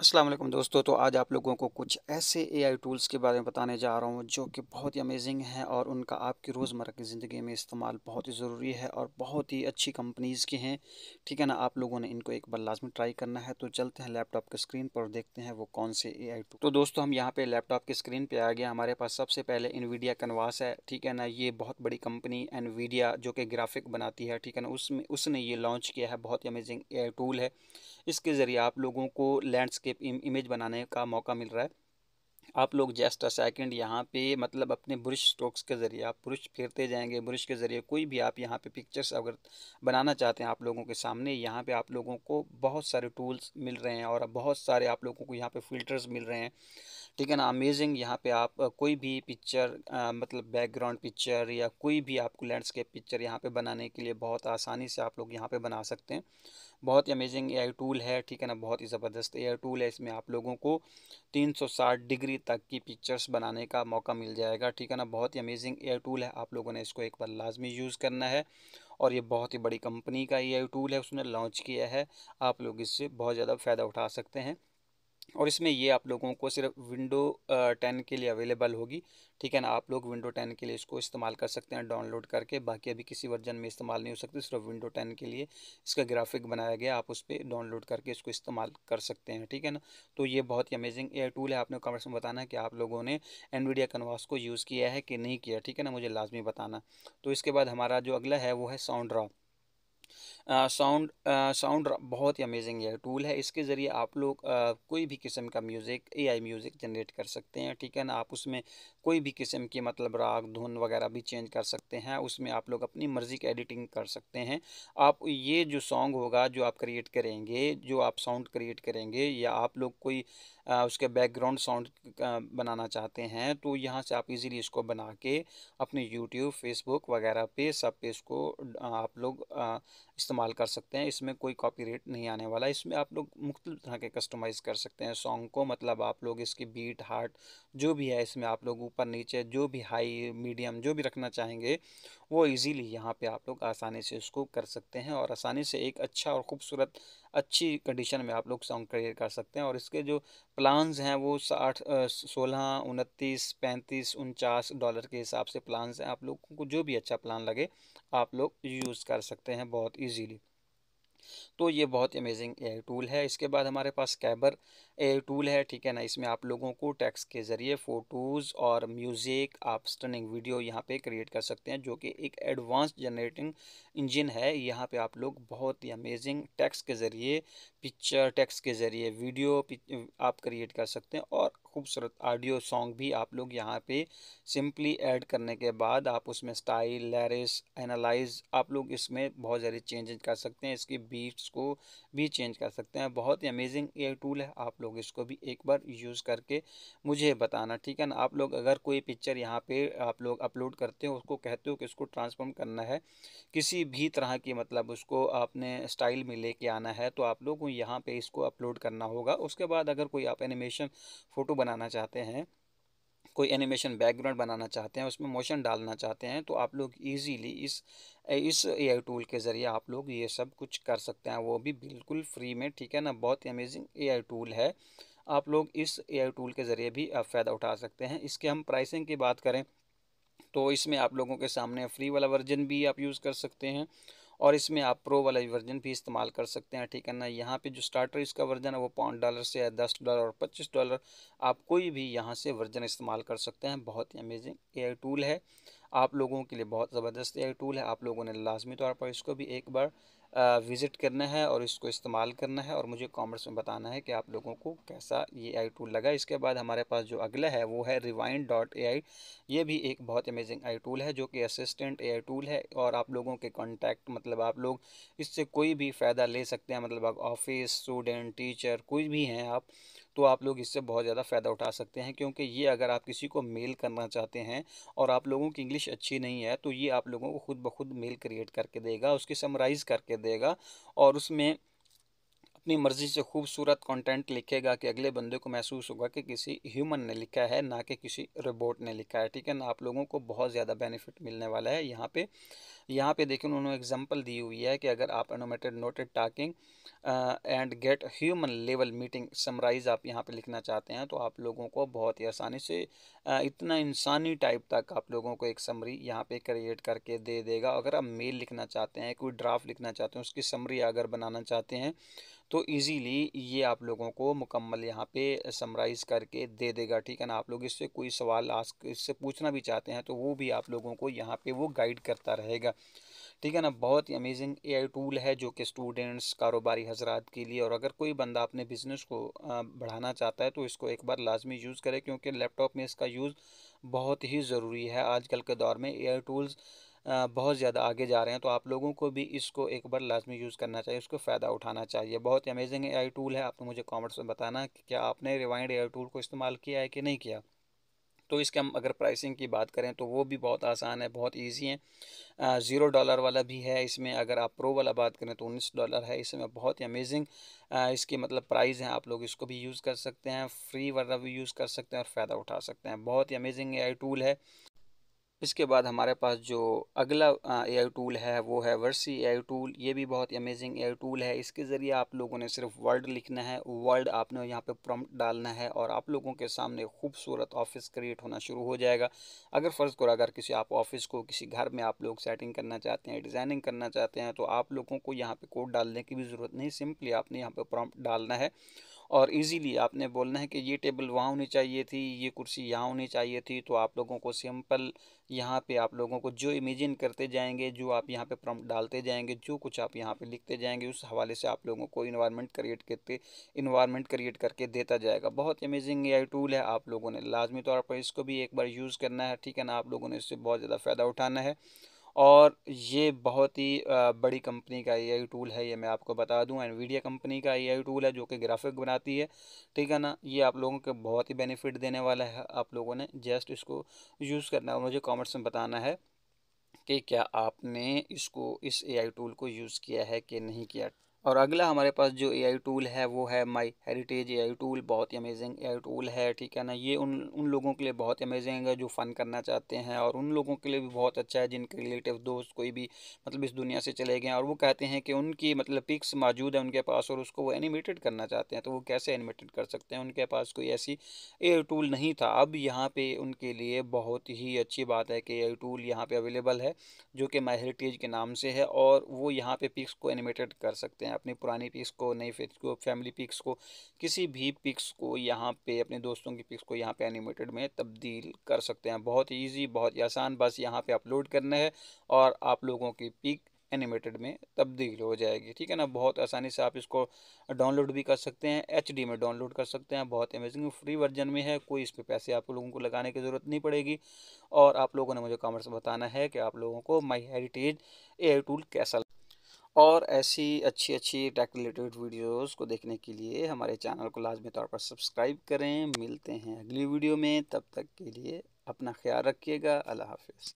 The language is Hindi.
असलम दोस्तों तो आज आप लोगों को कुछ ऐसे आई टूल्स के बारे में बताने जा रहा हूँ जो कि बहुत ही अमेजिंग हैं और उनका आपकी रोज़मर की ज़िंदगी में इस्तेमाल बहुत ही ज़रूरी है और बहुत ही अच्छी कंपनीज़ के हैं ठीक है ना आप लोगों ने इनको एक बार लाजमी ट्राई करना है तो चलते हैं लैपटॉप के स्क्रीन पर देखते हैं वो कौन से ए टूल तो दोस्तों हम यहाँ पर लैपटॉप की स्क्रीन पर आ गया हमारे पास सबसे पहले इन्वीडिया कन्वास है ठीक है ना ये बहुत बड़ी कंपनी वीडिया जो कि ग्राफिक बनाती है ठीक है ना उसमें उसने ये लॉन्च किया है बहुत ही अमेजिंग ए टूल है इसके ज़रिए आप लोगों को लैंडस्केप लैंडस्केप इमेज बनाने का मौका मिल रहा है आप लोग जस्ट अ सेकेंड यहाँ पे मतलब अपने ब्रश स्ट्रोक्स के ज़रिए आप ब्रश फेरते जाएंगे ब्रश के ज़रिए कोई भी आप यहाँ पे पिक्चर्स अगर बनाना चाहते हैं आप लोगों के सामने यहाँ पे आप लोगों को बहुत सारे टूल्स मिल रहे हैं और बहुत सारे आप लोगों को यहाँ पे फ़िल्टर्स मिल रहे हैं ठीक है ना अमेजिंग यहाँ पे आप कोई भी पिक्चर मतलब बैकग्राउंड पिक्चर या कोई भी आपको लैंडस्केप पिक्चर यहाँ पे बनाने के लिए बहुत आसानी से आप लोग यहाँ पे बना सकते हैं बहुत ही अमेजिंग एयर टूल है ठीक है ना बहुत ही ज़बरदस्त एयर टूल है इसमें आप लोगों को 360 डिग्री तक की पिक्चर्स बनाने का मौका मिल जाएगा ठीक है ना बहुत ही अमेजिंग एयर टूल है आप लोगों ने इसको एक बार लाजमी यूज़ करना है और ये बहुत ही बड़ी कंपनी का ये टूल है उसने लॉन्च किया है आप लोग इससे बहुत ज़्यादा फ़ायदा उठा सकते हैं और इसमें ये आप लोगों को सिर्फ विंडो टेन के लिए अवेलेबल होगी ठीक है ना आप लोग विंडो टेन के लिए इसको इस्तेमाल कर सकते हैं डाउनलोड करके बाकी अभी किसी वर्जन में इस्तेमाल नहीं हो सकते सिर्फ विंडो टेन के लिए इसका ग्राफिक बनाया गया आप उस पर डाउनलोड करके इसको इस्तेमाल कर सकते हैं ठीक है ना तो ये बहुत ही अमेजिंग एयर टूल है आपने कमेंट्स में बताना है कि आप लोगों ने एनवीडिया कनवास को यूज़ किया है कि नहीं किया ठीक है ना मुझे लाजमी बताना तो इसके बाद हमारा जो अगला है वो है साउंड ड्रॉ साउंड साउंड बहुत ही अमेजिंग है टूल है इसके ज़रिए आप लोग आ, कोई भी किस्म का म्यूज़िक एआई म्यूज़िक जनरेट कर सकते हैं ठीक है ना आप उसमें कोई भी किस्म की मतलब राग धुन वगैरह भी चेंज कर सकते हैं उसमें आप लोग अपनी मर्ज़ी की एडिटिंग कर सकते हैं आप ये जो सॉन्ग होगा जो आप क्रिएट करेंगे जो आप साउंड क्रिएट करेंगे या आप लोग कोई आ, उसके बैकग्राउंड साउंड बनाना चाहते हैं तो यहाँ से आप इजीली इसको बना के अपने यूट्यूब फेसबुक वगैरह पे सब पे इसको आप लोग इस्तेमाल इस्तेमाल कर सकते हैं इसमें कोई कॉपीराइट नहीं आने वाला इसमें आप लोग मुख्तलिफ तरह के कस्टमाइज़ कर सकते हैं सॉन्ग को मतलब आप लोग इसकी बीट हार्ट जो भी है इसमें आप लोग ऊपर नीचे जो भी हाई मीडियम जो भी रखना चाहेंगे वो इजीली यहाँ पे आप लोग आसानी से उसको कर सकते हैं और आसानी से एक अच्छा और ख़ूबसूरत अच्छी कंडीशन में आप लोग सॉन्ग करियर कर सकते हैं और इसके जो प्लान्स हैं वो साठ सोलह उनतीस पैंतीस उनचास डॉलर के हिसाब से प्लान्स हैं आप लोगों को जो भी अच्छा प्लान लगे आप लोग यूज़ कर सकते हैं बहुत ईजीली तो ये बहुत अमेजिंग एयर टूल है इसके बाद हमारे पास कैबर टूल है ठीक है ना इसमें आप लोगों को टैक्स के ज़रिए फ़ोटोज़ और म्यूज़िक आप स्टनिंग वीडियो यहाँ पे क्रिएट कर सकते हैं जो कि एक एडवांस जनरेटिंग इंजन है यहाँ पे आप लोग बहुत ही अमेजिंग टैक्स के ज़रिए पिक्चर टैक्स के ज़रिए वीडियो आप क्रिएट कर सकते हैं और खूबसूरत ऑडियो सॉन्ग भी आप लोग यहाँ पे सिंपली ऐड करने के बाद आप उसमें स्टाइल लैरिस एनालाइज आप लोग इसमें बहुत सारे चेंजेज कर सकते हैं इसकी बीट्स को भी चेंज कर सकते हैं बहुत ही अमेजिंग ये टूल है आप लोग लोग इसको भी एक बार यूज़ करके मुझे बताना ठीक है ना आप लोग अगर कोई पिक्चर यहाँ पे आप लोग अपलोड करते हो उसको कहते हो कि इसको ट्रांसफॉर्म करना है किसी भी तरह की मतलब उसको आपने स्टाइल में लेके आना है तो आप लोग यहाँ पर इसको अपलोड करना होगा उसके बाद अगर कोई आप एनिमेशन फ़ोटो बनाना चाहते हैं कोई एनिमेशन बैकग्राउंड बनाना चाहते हैं उसमें मोशन डालना चाहते हैं तो आप लोग इजीली इस इस एआई टूल के ज़रिए आप लोग ये सब कुछ कर सकते हैं वो भी बिल्कुल फ्री में ठीक है ना बहुत ही अमेजिंग एआई टूल है आप लोग इस एआई टूल के ज़रिए भी फ़ायदा उठा सकते हैं इसके हम प्राइसिंग की बात करें तो इसमें आप लोगों के सामने फ्री वाला वर्जन भी आप यूज़ कर सकते हैं और इसमें आप प्रो वाला वर्जन भी इस्तेमाल कर सकते हैं ठीक है ना यहाँ पे जो स्टार्टर इसका वर्जन है वो पाँच डॉलर से है दस डॉलर और पच्चीस डॉलर आप कोई भी यहाँ से वर्जन इस्तेमाल कर सकते हैं बहुत ही अमेजिंग एयर टूल है आप लोगों के लिए बहुत ज़बरदस्त एयर टूल है आप लोगों ने लाजमी तौर पर इसको भी एक बार विज़िट करना है और इसको इस्तेमाल करना है और मुझे कमेंट्स में बताना है कि आप लोगों को कैसा ये आई टूल लगा इसके बाद हमारे पास जो अगला है वो है रिवाइंड डॉट ए आई ये भी एक बहुत अमेजिंग आई टूल है जो कि असिस्टेंट ए आई टूल है और आप लोगों के कॉन्टैक्ट मतलब आप लोग इससे कोई भी फ़ायदा ले सकते हैं मतलब आप ऑफिस स्टूडेंट टीचर कोई भी हैं आप तो आप लोग इससे बहुत ज़्यादा फ़ायदा उठा सकते हैं क्योंकि ये अगर आप किसी को मेल करना चाहते हैं और आप लोगों की इंग्लिश अच्छी नहीं है तो ये आप लोगों को खुद ब खुद मेल क्रिएट करके देगा उसकी समराइज़ करके देगा और उसमें अपनी मर्जी से खूबसूरत कंटेंट लिखेगा कि अगले बंदे को महसूस होगा कि किसी ह्यूमन ने लिखा है ना कि किसी रोबोट ने लिखा है ठीक है ना आप लोगों को बहुत ज़्यादा बेनिफिट मिलने वाला है यहाँ पे यहाँ पे देखिए उन्होंने एग्जांपल दी हुई है कि अगर आप automated noted taking and get human level meeting summarise आप यहाँ पे लिखना चाहते हैं तो आप लोगों को बहुत ही आसानी से uh, इतना इंसानी टाइप तक आप लोगों को एक समरी यहाँ पे क्रिएट करके दे देगा अगर आप मेल लिखना चाहते हैं कोई ड्राफ्ट लिखना चाहते हैं उसकी समरी अगर बनाना चाहते हैं तो ईज़ीली ये आप लोगों को मुकम्मल यहाँ पे समराइज़ करके दे देगा ठीक है ना आप लोग इससे कोई सवाल आस्क इससे पूछना भी चाहते हैं तो वो भी आप लोगों को यहाँ पे वो गाइड करता रहेगा ठीक है ना बहुत ही अमेजिंग एआई टूल है जो कि स्टूडेंट्स कारोबारी हजरात के लिए और अगर कोई बंदा अपने बिज़नेस को बढ़ाना चाहता है तो इसको एक बार लाजमी यूज़ करे क्योंकि लैपटॉप में इसका यूज़ बहुत ही ज़रूरी है आजकल के दौर में ए टूल्स बहुत ज़्यादा आगे जा रहे हैं तो आप लोगों को भी इसको एक बार लाजमी यूज़ करना चाहिए उसको फ़ायदा उठाना चाहिए बहुत ही अमेजिंग ए टूल है आपने मुझे कॉमेंट्स में बताना कि क्या आपने रिवाइंड ए टूल को इस्तेमाल किया है कि नहीं किया तो इसके हम अगर प्राइसिंग की बात करें तो वो भी बहुत आसान है बहुत इजी है ज़ीरो डॉलर वाला भी है इसमें अगर आप प्रो वाला बात करें तो उन्नीस डॉलर है इसमें बहुत ही अमेजिंग इसके मतलब प्राइस हैं आप लोग इसको भी यूज़ कर सकते हैं फ्री वाला भी यूज़ कर सकते हैं और फ़ायदा उठा सकते हैं बहुत ही अमेजिंग ए टूल है इसके बाद हमारे पास जो अगला ए टूल है वो है वर्सी ए टूल ये भी बहुत अमेजिंग ए टूल है इसके ज़रिए आप लोगों ने सिर्फ वर्ड लिखना है वर्ड आपने यहाँ पे प्रॉम्प्ट डालना है और आप लोगों के सामने खूबसूरत ऑफिस क्रिएट होना शुरू हो जाएगा अगर फ़र्ज़ करो अगर किसी आप ऑफिस को किसी घर में आप लोग सेटिंग करना चाहते हैं डिज़ाइनिंग करना चाहते हैं तो आप लोगों को यहाँ पर कोड डालने की भी ज़रूरत नहीं सिंपली आपने यहाँ पर प्रॉम्प्ट डालना है और इजीली आपने बोलना है कि ये टेबल वहाँ होनी चाहिए थी ये कुर्सी यहाँ होनी चाहिए थी तो आप लोगों को सिंपल यहाँ पे आप लोगों को जो इमेजिन करते जाएंगे जो आप यहाँ पे प्रॉम्प्ट डालते जाएंगे जो कुछ आप यहाँ पे लिखते जाएंगे उस हवाले से आप लोगों को इन्वायरमेंट क्रिएट करते इन्वायरमेंट क्रिएट करके देता जाएगा बहुत अमेजिंग ए टूल है आप लोगों ने लाजमी तौर पर इसको भी एक बार यूज़ करना है ठीक है ना आप लोगों ने इससे बहुत ज़्यादा फ़ायदा उठाना है और ये बहुत ही बड़ी कंपनी का ए टूल है ये मैं आपको बता दूं एनवीडिया कंपनी का ए टूल है जो कि ग्राफिक बनाती है ठीक है ना ये आप लोगों के बहुत ही बेनिफिट देने वाला है आप लोगों ने जस्ट इसको यूज़ करना है मुझे कॉमेंट्स में बताना है कि क्या आपने इसको इस ए टूल को यूज़ किया है कि नहीं किया और अगला हमारे पास जो ए आई टूल है वो है माई हेरिटेज ए आई टूल बहुत ही अमेजिंग ए आई टूल है ठीक है ना ये उन उन लोगों के लिए बहुत अमेजिंग है जो फ़न करना चाहते हैं और उन लोगों के लिए भी बहुत अच्छा है जिनके रिलेटिव दोस्त कोई भी मतलब इस दुनिया से चले गए और वो कहते हैं कि उनकी मतलब पिक्स मौजूद है उनके पास और उसको वो एनिमेटेड करना चाहते हैं तो वो कैसे एनिमेटेड कर सकते हैं उनके पास कोई ऐसी ए आई टूल नहीं था अब यहाँ पर उनके लिए बहुत ही अच्छी बात है कि ए आई टूल यहाँ पर अवेलेबल है जो कि माई हेरिटेज के नाम से है और वो यहाँ पर पिक्स को एनिमेटेड कर सकते हैं हैं अपने पुराने पिक्स को नई पिक्स को फैमिली पिक्स को किसी भी पिक्स को यहाँ पे अपने दोस्तों की पिक्स को यहाँ पे एनिमेटेड में तब्दील कर सकते हैं बहुत ईजी बहुत ही आसान बस यहाँ पे अपलोड करना है और आप लोगों की पिक एनिमेटेड में तब्दील हो जाएगी ठीक है ना बहुत आसानी से आप इसको डाउनलोड भी कर सकते हैं एच में डाउनलोड कर सकते हैं बहुत अमेजिंग फ्री वर्जन में है कोई इस पर पैसे आप लोगों को लगाने की ज़रूरत नहीं पड़ेगी और आप लोगों ने मुझे कमेंट्स बताना है कि आप लोगों को माई हेरिटेज एयर टूल कैसा और ऐसी अच्छी अच्छी टेक रिलेटेड वीडियोस को देखने के लिए हमारे चैनल को लाजमी तौर पर सब्सक्राइब करें मिलते हैं अगली वीडियो में तब तक के लिए अपना ख्याल रखिएगा अल्लाह हाफिज़